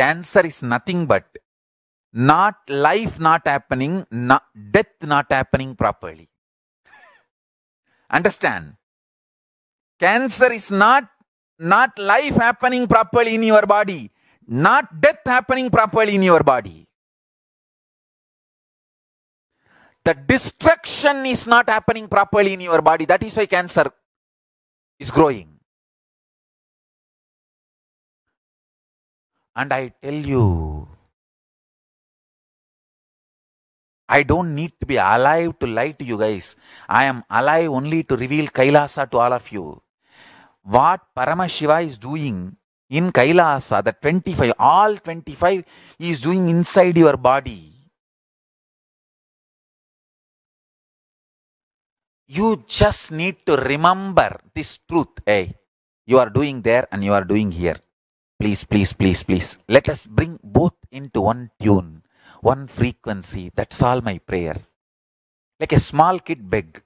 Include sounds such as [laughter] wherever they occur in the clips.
cancer is nothing but not life not happening, not death not happening properly. [laughs] Understand? Cancer is not not life happening properly in your body, not death happening properly in your body. The destruction is not happening properly in your body. That is why cancer is growing. And I tell you, I don't need to be alive to lie to you guys. I am alive only to reveal Kailasa to all of you. What Paramashiva is doing in Kailasa, the 25, all 25, he is doing inside your body. You just need to remember this truth, eh? You are doing there and you are doing here. Please, please, please, please. Let us bring both into one tune, one frequency. That's all my prayer. Like a small kid beg.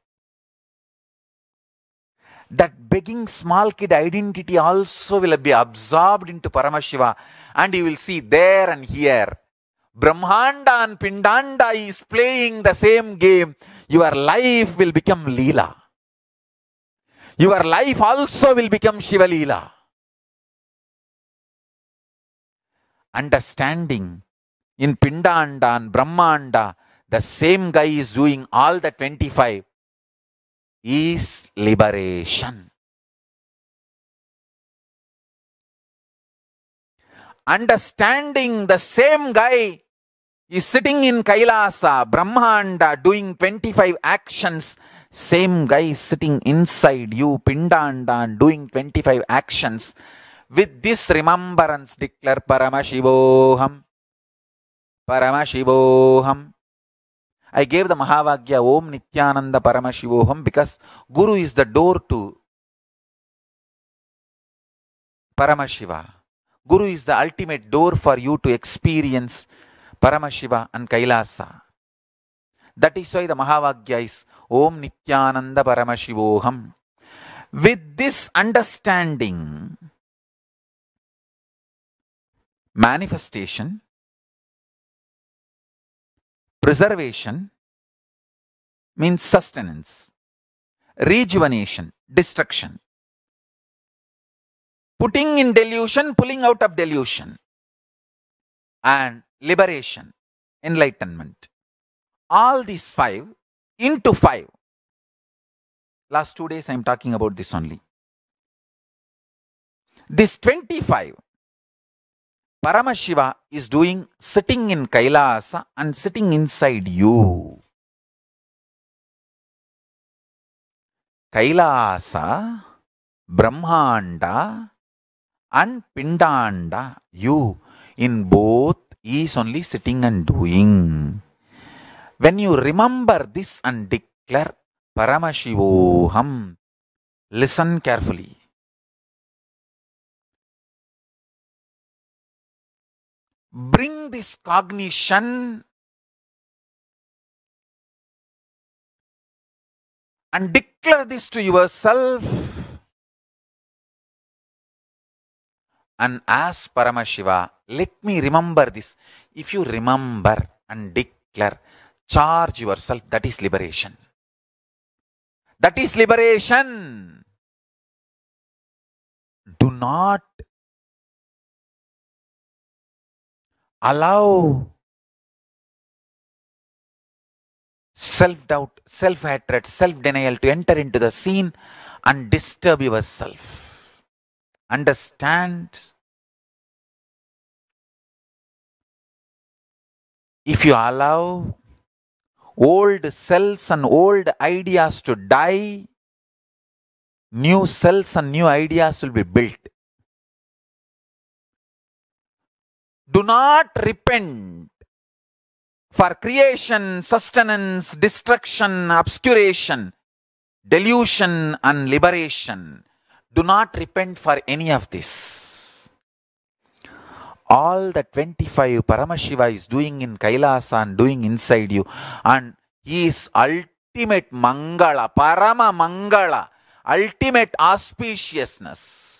That begging small kid identity also will be absorbed into Paramashiva. And you will see there and here. Brahmanda and Pindanda is playing the same game. Your life will become Leela. Your life also will become Shiva Leela. understanding. In Pindanda and Brahmanda, the same guy is doing all the 25 is liberation. Understanding the same guy is sitting in Kailasa, Brahmanda, doing 25 actions. Same guy is sitting inside you, Pindanda, doing 25 actions. with this with this parama shivoham parama shivoham I gave the Mahavagya Om Nityananda parama shivoham because Guru is the door to parama shiva Guru is the ultimate door for you to experience parama shiva and Kailasa. That is why the Mahavagya is Om Nityananda parama shivoham With this understanding, manifestation, preservation means sustenance, rejuvenation, destruction, putting in delusion, pulling out of delusion, and liberation, enlightenment. All these five into five. Last two days I am talking about this only. This 25 Paramashiva is doing sitting in Kailasa and sitting inside you. Kailasa, Brahmanda and Pindanda, you in both is only sitting and doing. When you remember this and declare Paramashivoham, listen carefully. bring this cognition and declare this to yourself. And ask Paramashiva, let me remember this. If you remember and declare, charge yourself, that is liberation. That is liberation. Do not allow self doubt, self hatred, self denial to enter into the scene and disturb yourself. Understand? If you allow old cells and old ideas to die, new cells and new ideas will be built. do not repent for creation, sustenance, destruction, obscuration, delusion, and liberation. Do not repent for any of this. All the 25 Paramashiva is doing in Kailasa and doing inside you, and he is ultimate Mangala, Parama Mangala, ultimate auspiciousness.